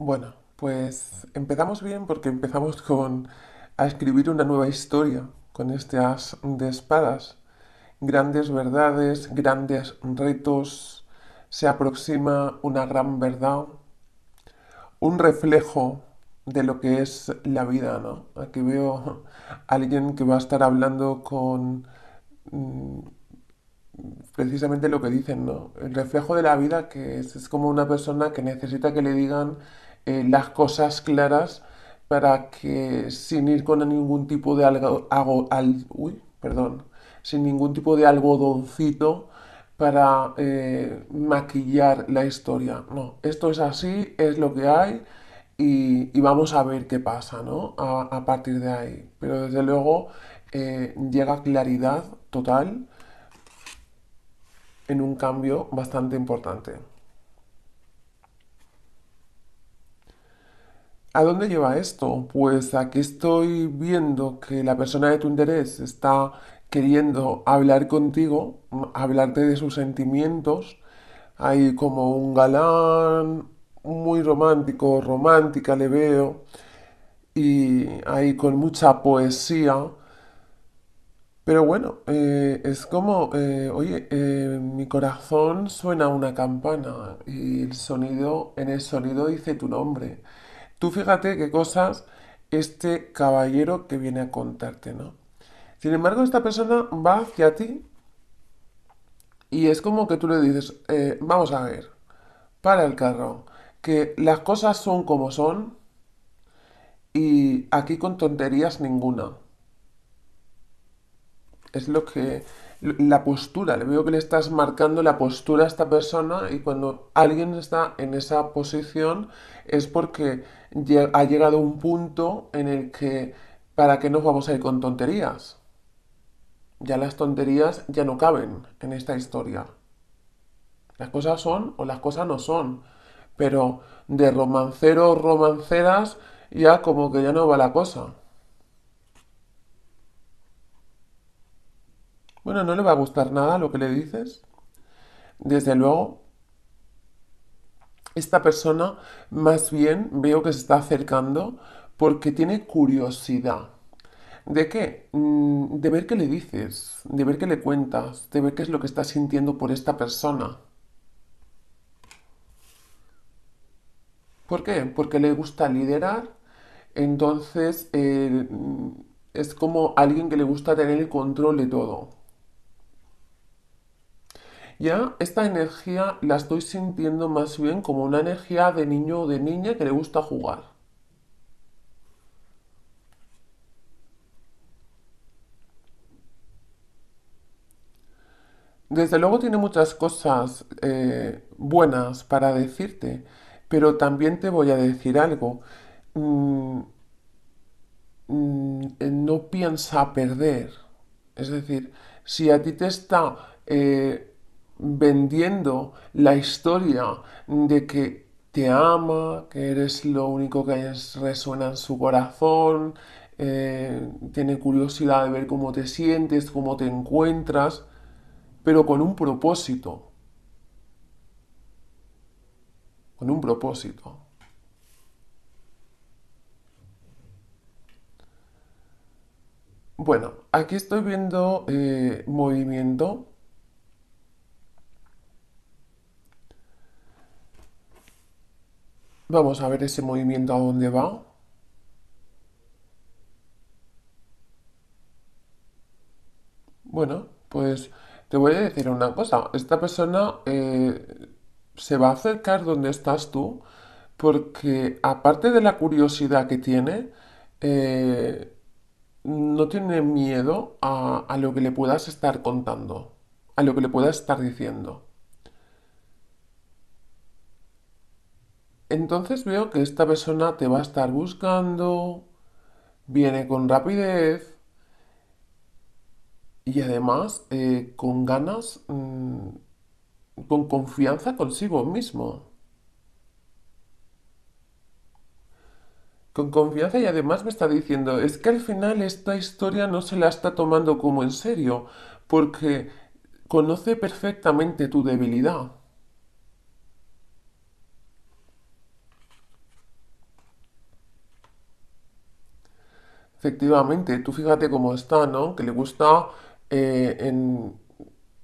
Bueno, pues empezamos bien porque empezamos con a escribir una nueva historia con este as de espadas. Grandes verdades, grandes retos, se aproxima una gran verdad, un reflejo de lo que es la vida, ¿no? Aquí veo a alguien que va a estar hablando con mm, precisamente lo que dicen, ¿no? El reflejo de la vida que es como una persona que necesita que le digan eh, las cosas claras para que sin ir con ningún tipo de algo, al, uy, perdón, sin ningún tipo de algodoncito para eh, maquillar la historia. No, esto es así, es lo que hay y, vamos a ver qué pasa, ¿no? A, partir de ahí. Pero desde luego eh, llega claridad total en un cambio bastante importante. ¿A dónde lleva esto? Pues aquí estoy viendo que la persona de tu interés está queriendo hablar contigo, mm, hablarte de sus sentimientos. Hay como un galán muy romántico, romántica le veo, y hay con mucha poesía. Pero bueno, eh, es como, eh, oye, eh, mi corazón suena una campana y el sonido, en el sonido dice tu nombre. Tú fíjate qué cosas este caballero que viene a contarte, ¿no? Sin embargo, esta persona va hacia ti y es como que tú le dices, eh, vamos a ver, para el carro, que las cosas son como son y aquí con tonterías ninguna. Es lo que la postura, le veo que le estás marcando la postura a esta persona y cuando alguien está en esa posición es porque ha llegado un punto en el que para qué nos vamos a ir con tonterías. Ya las tonterías ya no caben en esta historia. Las cosas son o las cosas no son. Pero de romanceros, romanceras, ya como que ya no va la cosa. Bueno, no le va a gustar nada lo que le dices. Desde luego, esta persona más bien veo que se está acercando porque tiene curiosidad. ¿De qué? Mm, de ver qué le dices, de ver qué le cuentas, de ver qué es lo que está sintiendo por esta persona. ¿Por qué? Porque le gusta liderar, entonces eh, es como alguien que le gusta tener el control de todo. Ya esta energía la estoy sintiendo más bien como una energía de niño o de niña que le gusta jugar. Desde luego tiene muchas cosas eh, buenas para decirte, pero también te voy a decir algo. Mm, mm, no piensa perder. Es decir, si a ti te está eh, vendiendo la historia de que te ama, que eres lo único que resuena en su corazón, eh, tiene curiosidad de ver cómo te sientes, cómo te encuentras, pero con un propósito. Con un propósito. Bueno, aquí estoy viendo eh, movimiento Vamos a ver ese movimiento a dónde va. Bueno, pues te voy a decir una cosa. Esta persona eh, se va a acercar donde estás tú porque aparte de la curiosidad que tiene, eh, no tiene miedo a, a lo que le puedas estar contando, a lo que le puedas estar diciendo. Entonces veo que esta persona te va a estar buscando, viene con rapidez y además eh, con ganas, mm, con confianza consigo mismo. Con confianza y además me está diciendo, es que al final esta historia no se la está tomando como en serio, porque conoce perfectamente tu debilidad. Efectivamente, tú fíjate cómo está, ¿no? Que le gusta eh, en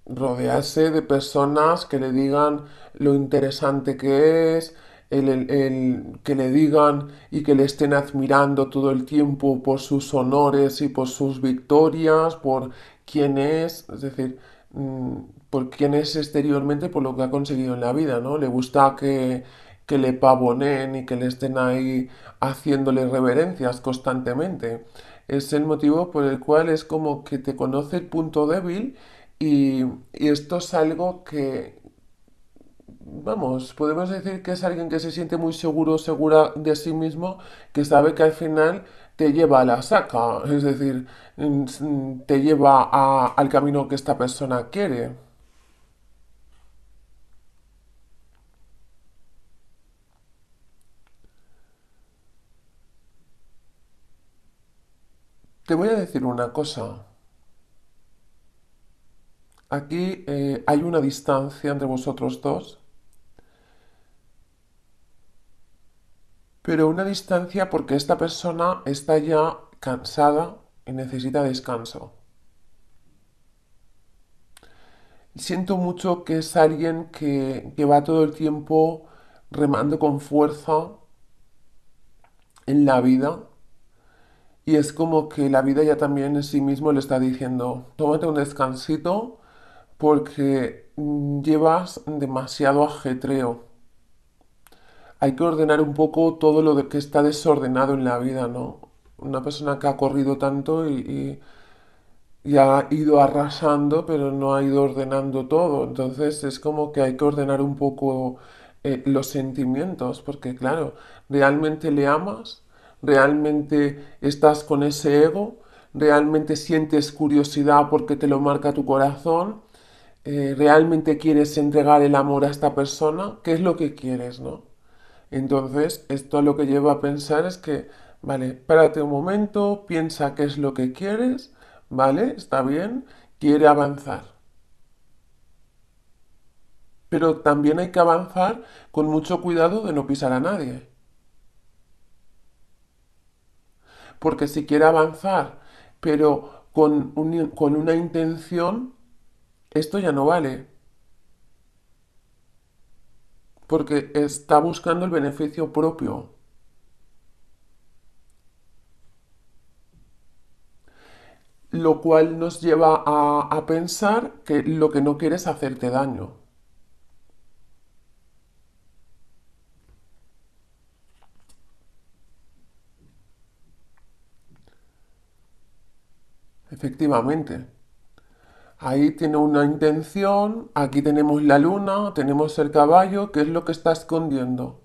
rodearse de personas que le digan lo interesante que es, el, que le digan y que le estén admirando todo el tiempo por sus honores y por sus victorias, por quién es, es decir, mm, por quién es exteriormente, por lo que ha conseguido en la vida, ¿no? Le gusta que que le pavoneen y que le estén ahí haciéndole reverencias constantemente. Es el motivo por el cual es como que te conoce el punto débil y, esto es algo que, vamos, podemos decir que es alguien que se siente muy seguro, segura de sí mismo, que sabe que al final te lleva a la saca, es decir, mm, te lleva al camino que esta persona quiere. Te voy a decir una cosa. Aquí eh, hay una distancia entre vosotros dos, pero una distancia porque esta persona está ya cansada y necesita descanso. Siento mucho que es alguien que, que va todo el tiempo remando con fuerza en la vida y es como que la vida ya también en sí mismo le está diciendo, tómate un descansito porque mm, llevas demasiado ajetreo. Hay que ordenar un poco todo lo que está desordenado en la vida, ¿no? Una persona que ha corrido tanto y, ha ido arrasando, pero no ha ido ordenando todo. Entonces es como que hay que ordenar un poco eh, los sentimientos, porque claro, realmente le amas ¿Realmente estás con ese ego? ¿Realmente sientes curiosidad porque te lo marca tu corazón? Eh, ¿Realmente quieres entregar el amor a esta persona? ¿Qué es lo que quieres, no? Entonces, esto lo que lleva a pensar es que, vale, párate un momento, piensa qué es lo que quieres, vale, está bien, quiere avanzar pero también hay que avanzar con mucho cuidado de no pisar a nadie. porque si quiere avanzar, pero con, con una intención, esto ya no vale. Porque está buscando el beneficio propio. Lo cual nos lleva a, pensar que lo que no quiere es hacerte daño. efectivamente. Ahí tiene una intención, aquí tenemos la luna, tenemos el caballo, ¿qué es lo que está escondiendo?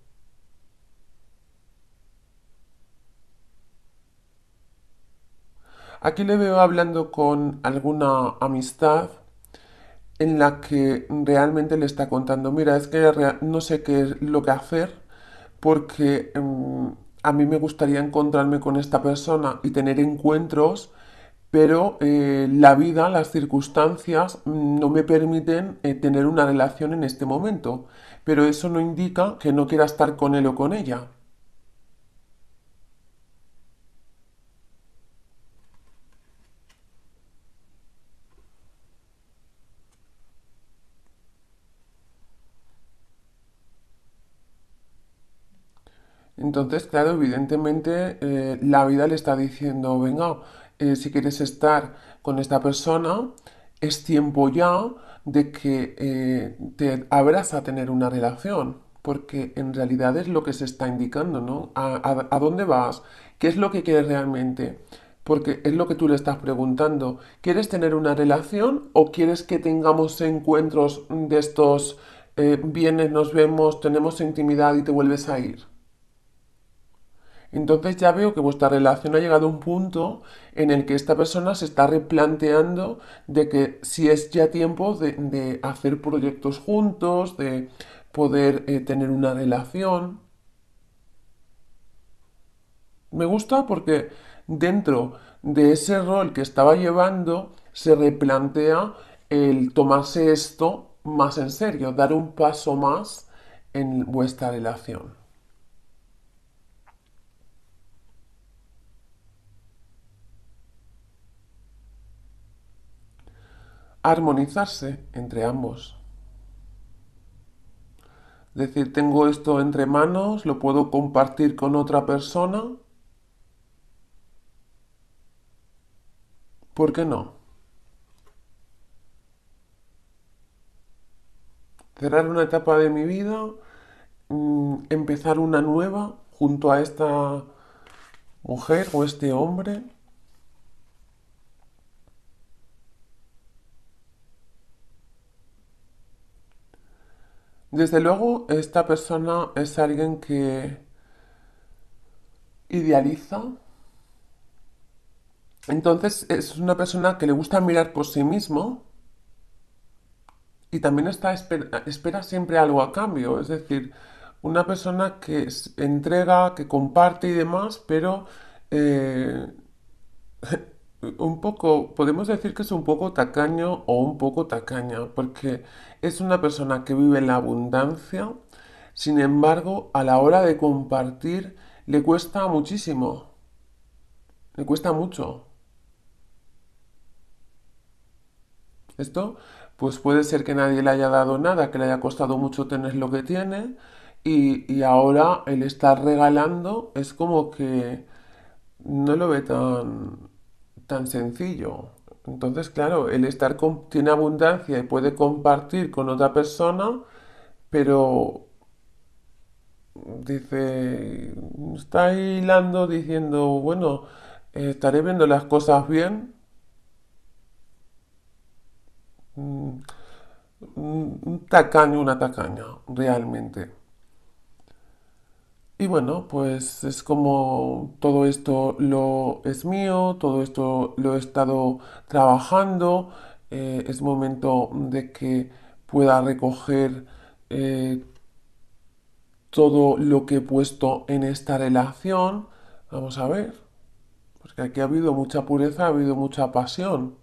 Aquí le veo hablando con alguna amistad en la que realmente le está contando, mira, es que no sé qué es lo que hacer porque em, a mí me gustaría encontrarme con esta persona y tener encuentros pero eh, la vida, las circunstancias mm, no me permiten eh, tener una relación en este momento, pero eso no indica que no quiera estar con él o con ella. Entonces, claro, evidentemente eh, la vida le está diciendo, venga, eh, si quieres estar con esta persona, es tiempo ya de que eh, te abras a tener una relación, porque en realidad es lo que se está indicando, ¿no? ¿A, dónde vas? ¿Qué es lo que quieres realmente? Porque es lo que tú le estás preguntando. ¿Quieres tener una relación o quieres que tengamos encuentros de estos bienes, eh, vienes, nos vemos, tenemos intimidad y te vuelves a ir? Entonces ya veo que vuestra relación ha llegado a un punto en el que esta persona se está replanteando de que si es ya tiempo de, hacer proyectos juntos, de poder eh, tener una relación. Me gusta porque dentro de ese rol que estaba llevando se replantea el tomarse esto más en serio, dar un paso más en vuestra relación. armonizarse entre ambos. Es decir, tengo esto entre manos, lo puedo compartir con otra persona. ¿Por qué no? Cerrar una etapa de mi vida, mm, empezar una nueva junto a esta mujer o este hombre. Desde luego, esta persona es alguien que idealiza. Entonces es una persona que le gusta mirar por sí mismo y también está espera, siempre algo a cambio. Es decir, una persona que entrega, que comparte y demás, pero eh, un poco, podemos decir que es un poco tacaño o un poco tacaña, porque es una persona que vive en la abundancia, sin embargo, a la hora de compartir le cuesta muchísimo, le cuesta mucho. Esto, pues puede ser que nadie le haya dado nada, que le haya costado mucho tener lo que tiene, y, y ahora el estar regalando es como que no lo ve tan tan sencillo. Entonces, claro, el estar tiene abundancia y puede compartir con otra persona, pero dice, está hilando diciendo, bueno, estaré viendo las cosas bien. Mm, mm, un tacaño, una tacaña, realmente. Y bueno, pues es como todo esto lo es mío, todo esto lo he estado trabajando, eh, es momento de que pueda recoger eh, todo lo que he puesto en esta relación. Vamos a ver, porque aquí ha habido mucha pureza, ha habido mucha pasión.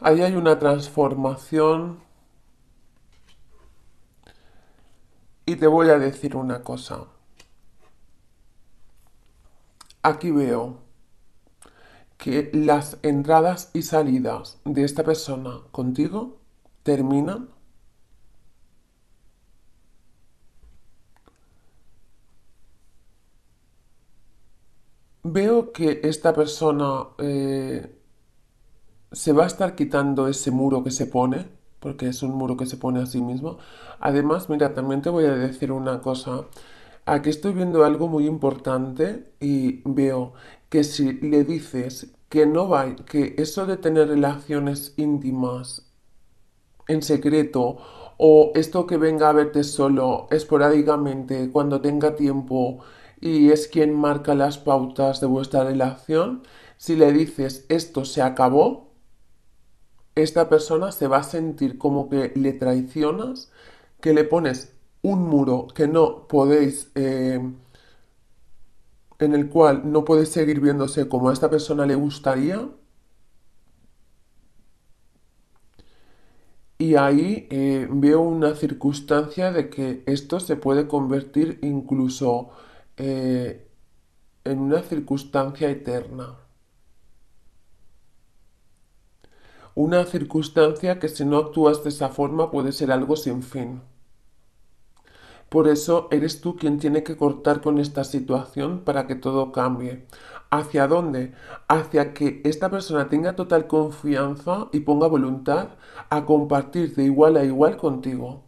Ahí hay una transformación Y te voy a decir una cosa. Aquí veo que las entradas y salidas de esta persona contigo terminan Veo que esta persona eh, se va a estar quitando ese muro que se pone porque es un muro que se pone a sí mismo. Además, mira, también te voy a decir una cosa. Aquí estoy viendo algo muy importante y veo que si le dices que no va, que eso de tener relaciones íntimas en secreto o esto que venga a verte solo esporádicamente cuando tenga tiempo y es quien marca las pautas de vuestra relación, si le dices esto se acabó, esta persona se va a sentir como que le traicionas, que le pones un muro que no podéis, eh, en el cual no podéis seguir viéndose como a esta persona le gustaría. Y ahí eh, veo una circunstancia de que esto se puede convertir incluso eh, en una circunstancia eterna. una circunstancia que si no actúas de esa forma puede ser algo sin fin. Por eso eres tú quien tiene que cortar con esta situación para que todo cambie. ¿Hacia dónde? Hacia que esta persona tenga total confianza y ponga voluntad a compartir de igual a igual contigo.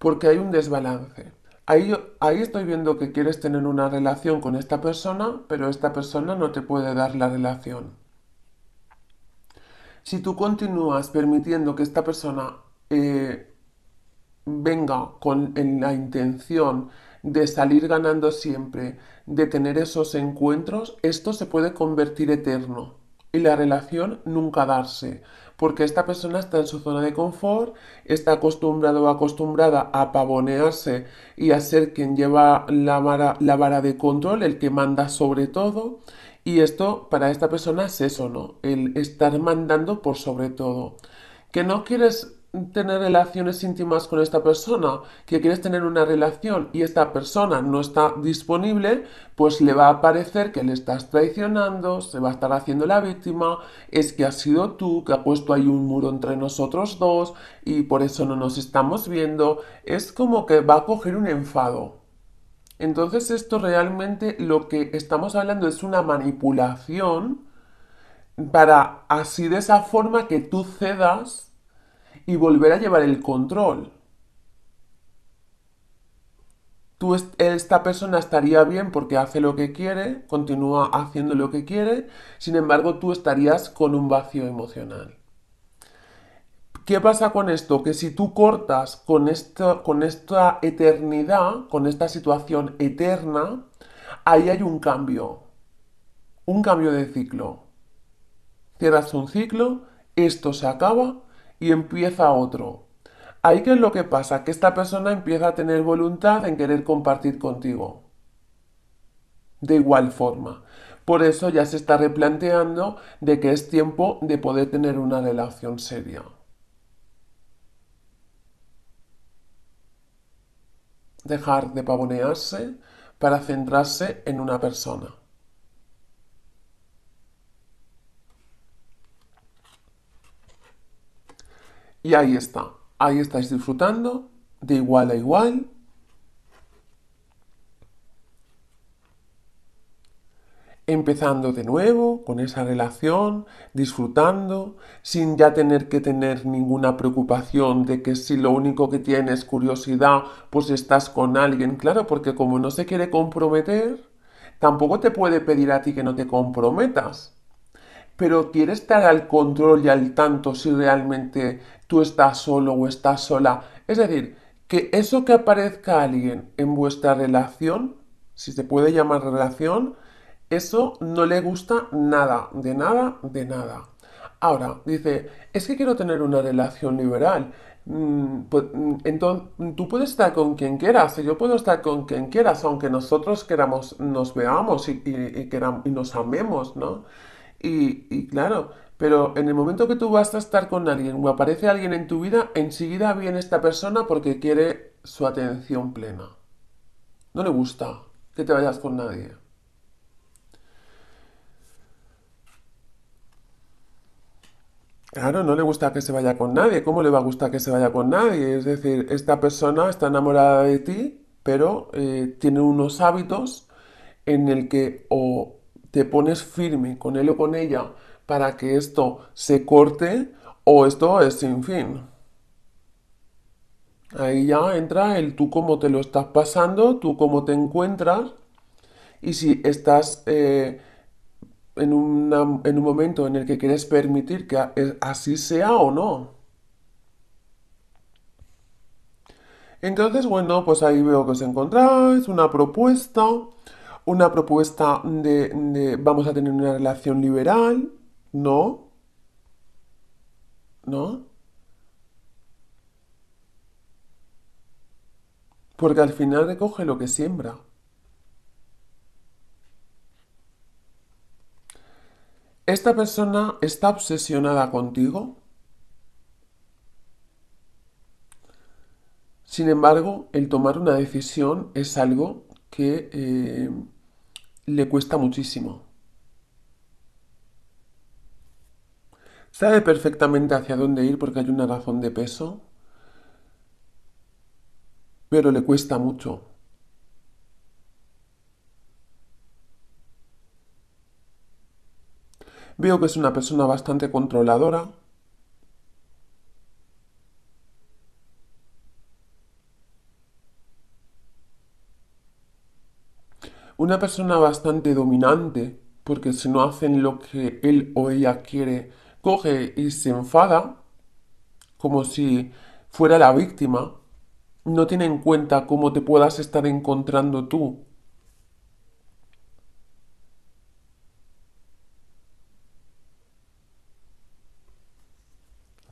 Porque hay un desbalance. Ahí, ahí estoy viendo que quieres tener una relación con esta persona, pero esta persona no te puede dar la relación. Si tú continúas permitiendo que esta persona eh, venga con la intención de salir ganando siempre, de tener esos encuentros, esto se puede convertir eterno y la relación nunca darse, porque esta persona está en su zona de confort, está acostumbrado o acostumbrada a pavonearse y a ser quien lleva la vara de control, el que manda sobre todo, y esto para esta persona es eso, ¿no? El estar mandando por sobre todo. Que no quieres tener relaciones íntimas con esta persona, que quieres tener una relación y esta persona no está disponible, pues le va a parecer que le estás traicionando, se va a estar haciendo la víctima, es que has sido tú, que ha puesto ahí un muro entre nosotros dos y por eso no nos estamos viendo. Es como que va a coger un enfado. Entonces esto realmente lo que estamos hablando es una manipulación para así de esa forma que tú cedas y volver a llevar el control. Tú, esta persona estaría bien porque hace lo que quiere, continúa haciendo lo que quiere, sin embargo tú estarías con un vacío emocional. ¿Qué pasa con esto? Que si tú cortas con esta, con esta eternidad, con esta situación eterna, ahí hay un cambio, un cambio de ciclo. Cierras un ciclo, esto se acaba y empieza otro. Ahí que es lo que pasa, que esta persona empieza a tener voluntad en querer compartir contigo. De igual forma. Por eso ya se está replanteando de que es tiempo de poder tener una relación seria. dejar de pavonearse para centrarse en una persona. Y ahí está, ahí estáis disfrutando de igual a igual empezando de nuevo con esa relación, disfrutando, sin ya tener que tener ninguna preocupación de que si lo único que tienes es curiosidad, pues estás con alguien, claro, porque como no se quiere comprometer, tampoco te puede pedir a ti que no te comprometas. Pero quiere estar al control y al tanto si realmente tú estás solo o estás sola. Es decir, que eso que aparezca alguien en vuestra relación, si se puede llamar relación, eso no le gusta nada, de nada, de nada. Ahora, dice, es que quiero tener una relación liberal. Mm, pues, mm, Entonces, tú puedes estar con quien quieras, yo puedo estar con quien quieras, aunque nosotros queramos, nos veamos y, queramos, y nos amemos, ¿no? y claro, pero en el momento que tú vas a estar con alguien o aparece alguien en tu vida, enseguida viene esta persona porque quiere su atención plena. No le gusta que te vayas con nadie. Claro, no le gusta que se vaya con nadie. ¿Cómo le va a gustar que se vaya con nadie? Es decir, esta persona está enamorada de ti, pero eh, tiene unos hábitos en el que o te pones firme con él o con ella para que esto se corte o esto es sin fin. Ahí ya entra el tú cómo te lo estás pasando, tú cómo te encuentras y si estás eh, en, un momento en el que quieres permitir que así sea o no. Entonces, bueno, pues ahí veo que os encontráis una propuesta, una propuesta de, de vamos a tener una relación liberal, ¿no? ¿No? Porque al final recoge lo que siembra. ¿Esta persona está obsesionada contigo? Sin embargo, el tomar una decisión es algo que eh, le cuesta muchísimo. Sabe perfectamente hacia dónde ir porque hay una razón de peso, pero le cuesta mucho. Veo que es una persona bastante controladora. Una persona bastante dominante, porque si no hacen lo que él o ella quiere, coge y se enfada, como si fuera la víctima. No tiene en cuenta cómo te puedas estar encontrando tú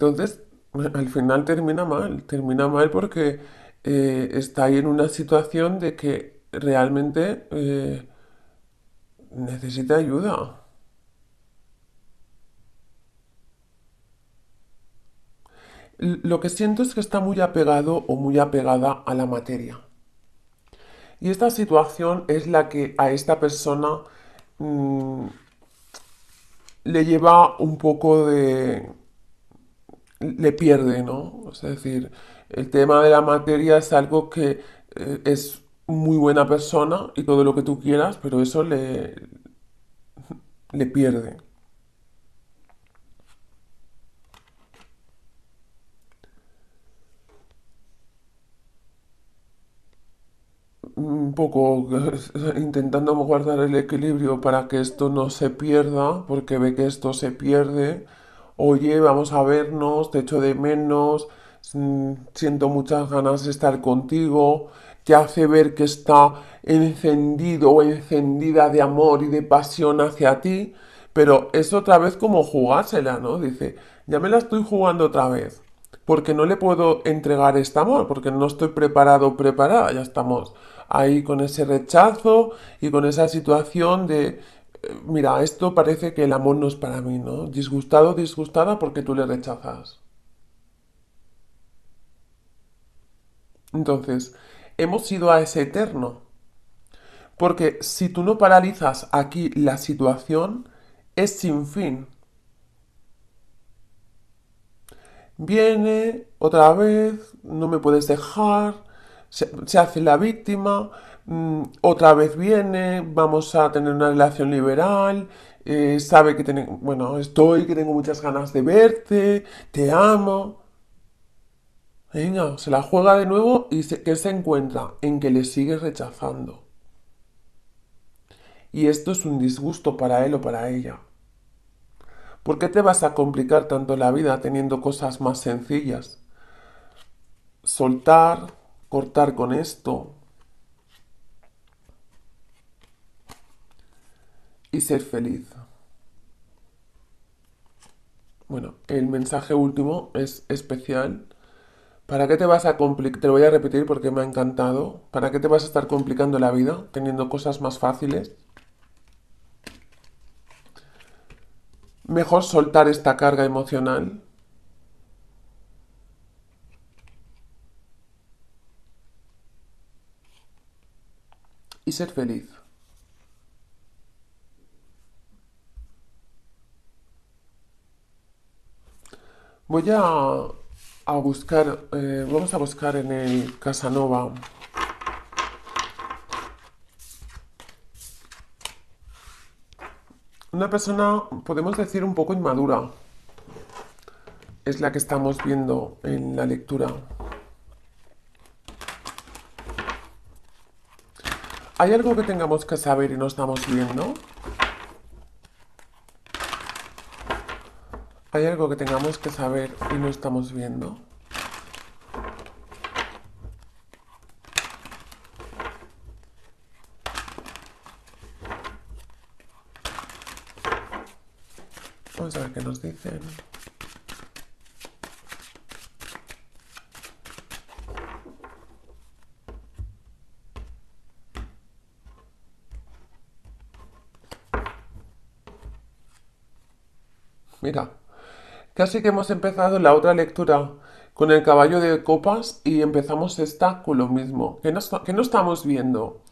Entonces, al final termina mal, termina mal porque eh, está ahí en una situación de que realmente eh, necesita ayuda. Lo que siento es que está muy apegado o muy apegada a la materia. Y esta situación es la que a esta persona mm, le lleva un poco de le pierde, ¿no? es decir, el tema de la materia es algo que eh, es muy buena persona y todo lo que tú quieras, pero eso le, le pierde. un poco intentando guardar el equilibrio para que esto no se pierda, porque ve que esto se pierde oye, vamos a vernos, te echo de menos, mm, siento muchas ganas de estar contigo, te hace ver que está encendido o encendida de amor y de pasión hacia ti, pero es otra vez como jugársela, ¿no? Dice, ya me la estoy jugando otra vez, porque no le puedo entregar este amor, porque no estoy preparado o preparada, ya estamos ahí con ese rechazo y con esa situación de mira, esto parece que el amor no es para mí, ¿no? Disgustado, disgustada porque tú le rechazas. Entonces, hemos ido a ese eterno. Porque si tú no paralizas aquí la situación, es sin fin. Viene otra vez, no me puedes dejar, se, hace la víctima, mm, otra vez viene, vamos a tener una relación liberal, eh, sabe que tiene, bueno, estoy, que tengo muchas ganas de verte, te amo. Venga, se la juega de nuevo y se, que se encuentra en que le sigue rechazando. Y esto es un disgusto para él o para ella. ¿Por qué te vas a complicar tanto la vida teniendo cosas más sencillas? Soltar, cortar con esto y ser feliz. Bueno, el mensaje último es especial. ¿Para qué te vas a complicar? Te lo voy a repetir porque me ha encantado. ¿Para qué te vas a estar complicando la vida teniendo cosas más fáciles? Mejor soltar esta carga emocional y ser feliz. Voy a, buscar, eh, vamos a buscar en el Casanova. Una persona, podemos decir, un poco inmadura. Es la que estamos viendo en la lectura. ¿Hay algo que tengamos que saber y no estamos viendo? ¿Hay algo que tengamos que saber y no estamos viendo? Casi que hemos empezado la otra lectura con el caballo de copas y empezamos esta con lo mismo. ¿Qué no, no estamos viendo?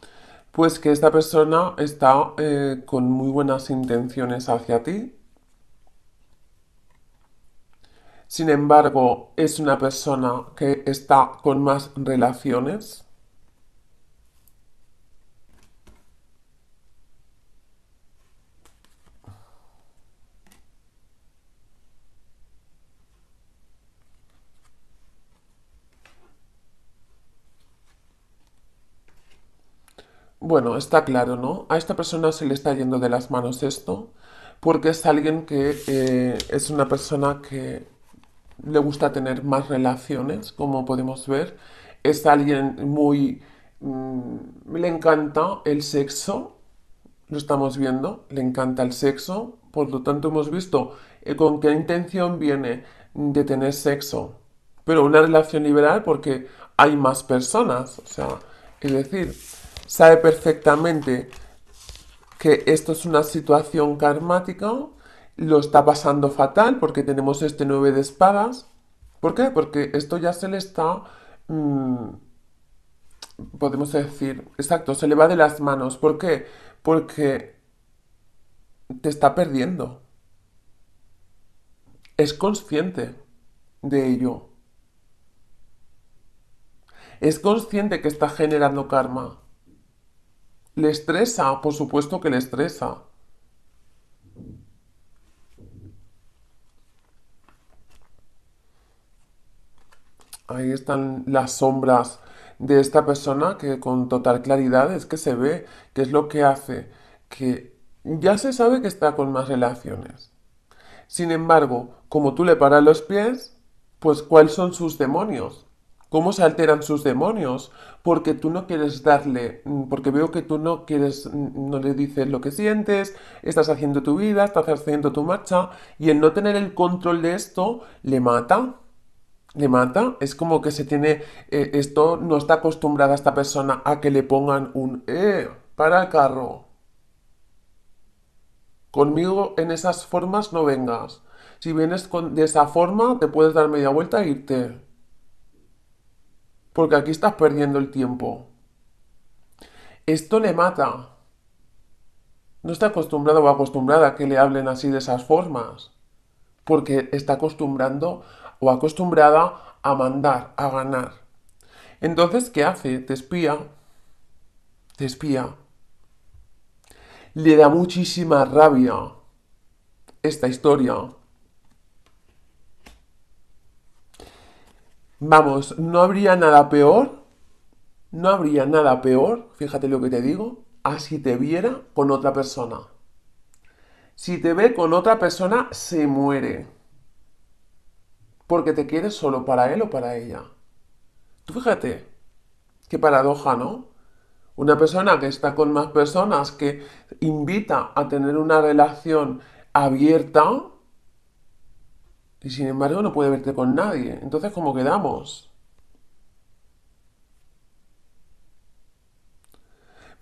Pues que esta persona está eh, con muy buenas intenciones hacia ti. Sin embargo, es una persona que está con más relaciones. bueno, está claro, ¿no? A esta persona se le está yendo de las manos esto, porque es alguien que eh, es una persona que le gusta tener más relaciones, como podemos ver. Es alguien muy... Mm, le encanta el sexo, lo estamos viendo, le encanta el sexo, por lo tanto hemos visto eh, con qué intención viene de tener sexo. Pero una relación liberal porque hay más personas, o sea, es decir, sabe perfectamente que esto es una situación karmática, lo está pasando fatal porque tenemos este 9 de espadas. ¿Por qué? Porque esto ya se le está, mm, podemos decir, exacto, se le va de las manos. ¿Por qué? Porque te está perdiendo. Es consciente de ello. Es consciente que está generando karma. Le estresa, por supuesto que le estresa. Ahí están las sombras de esta persona que con total claridad es que se ve que es lo que hace, que ya se sabe que está con más relaciones. Sin embargo, como tú le paras los pies, pues ¿cuáles son sus demonios? cómo se alteran sus demonios, porque tú no quieres darle, mm, porque veo que tú no quieres, mm, no le dices lo que sientes, estás haciendo tu vida, estás haciendo tu marcha, y el no tener el control de esto le mata. Le mata, es como que se tiene, eh, esto no está acostumbrada esta persona a que le pongan un, eh, para el carro. Conmigo en esas formas no vengas. Si vienes con, de esa forma, te puedes dar media vuelta e irte porque aquí estás perdiendo el tiempo. Esto le mata. No está acostumbrado o acostumbrada a que le hablen así de esas formas, porque está acostumbrando o acostumbrada a mandar, a ganar. Entonces, ¿qué hace? Te espía. Te espía. Le da muchísima rabia esta historia Vamos, no habría nada peor, no habría nada peor, fíjate lo que te digo, a si te viera con otra persona. Si te ve con otra persona, se muere. Porque te quieres solo para él o para ella. Tú fíjate, qué paradoja, ¿no? Una persona que está con más personas, que invita a tener una relación abierta, y sin embargo no puede verte con nadie. Entonces, ¿cómo quedamos?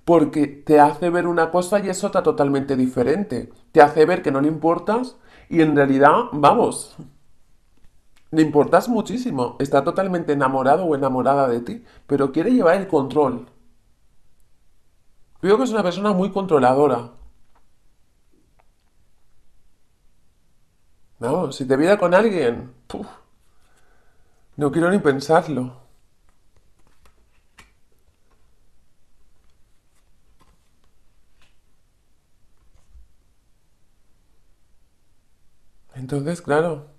Porque te hace ver una cosa y es otra totalmente diferente. Te hace ver que no le importas y en realidad, vamos, le importas muchísimo. Está totalmente enamorado o enamorada de ti, pero quiere llevar el control. Veo que es una persona muy controladora. No, si te viera con alguien, puf, no quiero ni pensarlo. Entonces, claro,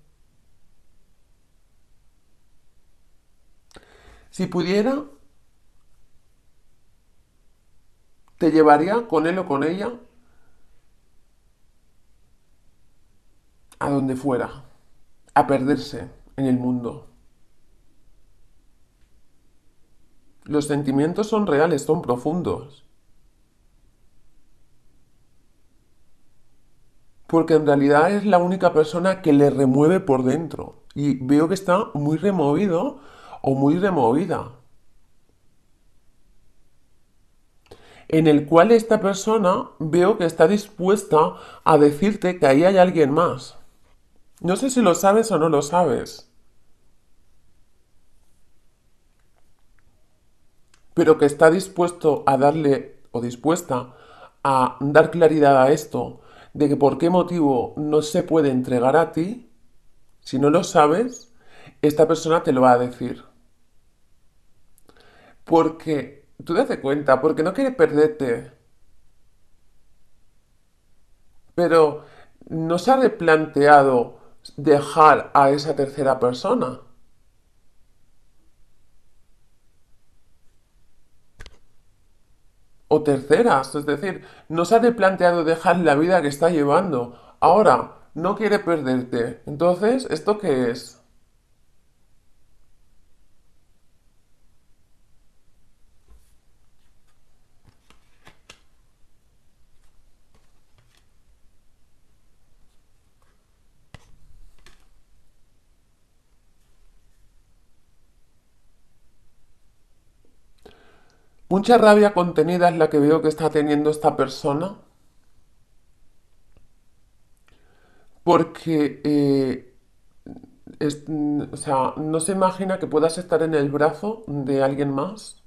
si pudiera, te llevaría con él o con ella a donde fuera, a perderse en el mundo. Los sentimientos son reales, son profundos. Porque en realidad es la única persona que le remueve por dentro. Y veo que está muy removido o muy removida. En el cual esta persona veo que está dispuesta a decirte que ahí hay alguien más. No sé si lo sabes o no lo sabes. Pero que está dispuesto a darle o dispuesta a dar claridad a esto de que por qué motivo no se puede entregar a ti, si no lo sabes, esta persona te lo va a decir. Porque, tú date cuenta, porque no quiere perderte. Pero no se ha replanteado dejar a esa tercera persona. O terceras, es decir, no se ha de planteado dejar la vida que está llevando. Ahora, no quiere perderte. Entonces, ¿esto qué es? Mucha rabia contenida es la que veo que está teniendo esta persona. Porque, eh, no se imagina que puedas estar en el brazo de alguien más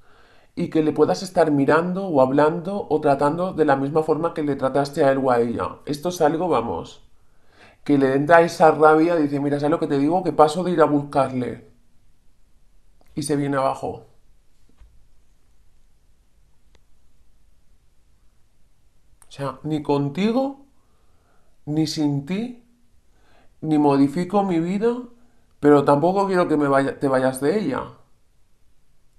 y que le puedas estar mirando o hablando o tratando de la misma forma que le trataste a él o a ella. Esto es algo, vamos, que le entra esa rabia, dice, mira, ¿sabes lo que te digo? Que paso de ir a buscarle. Y se viene abajo. O sea, ni contigo, ni sin ti, ni modifico mi vida, pero tampoco quiero que me te vayas de ella.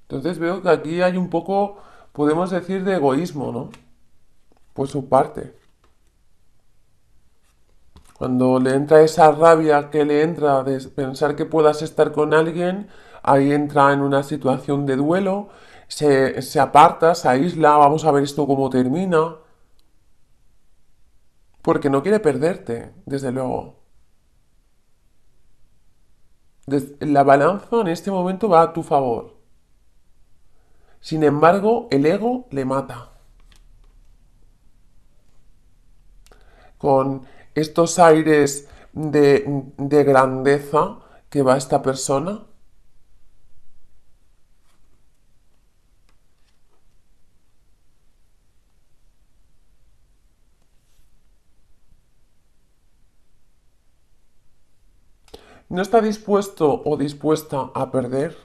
Entonces veo que aquí hay un poco, podemos decir, de egoísmo, ¿no? Por su parte. Cuando le entra esa rabia que le entra de pensar que puedas estar con alguien, ahí entra en una situación de duelo, se, se aparta, se aísla, vamos a ver esto cómo termina. Porque no quiere perderte, desde luego. La balanza en este momento va a tu favor. Sin embargo, el ego le mata. Con estos aires de, grandeza que va esta persona, ¿No está dispuesto o dispuesta a perder?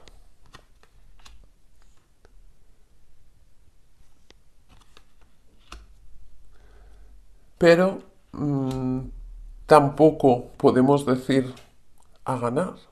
Pero mm, tampoco podemos decir a ganar.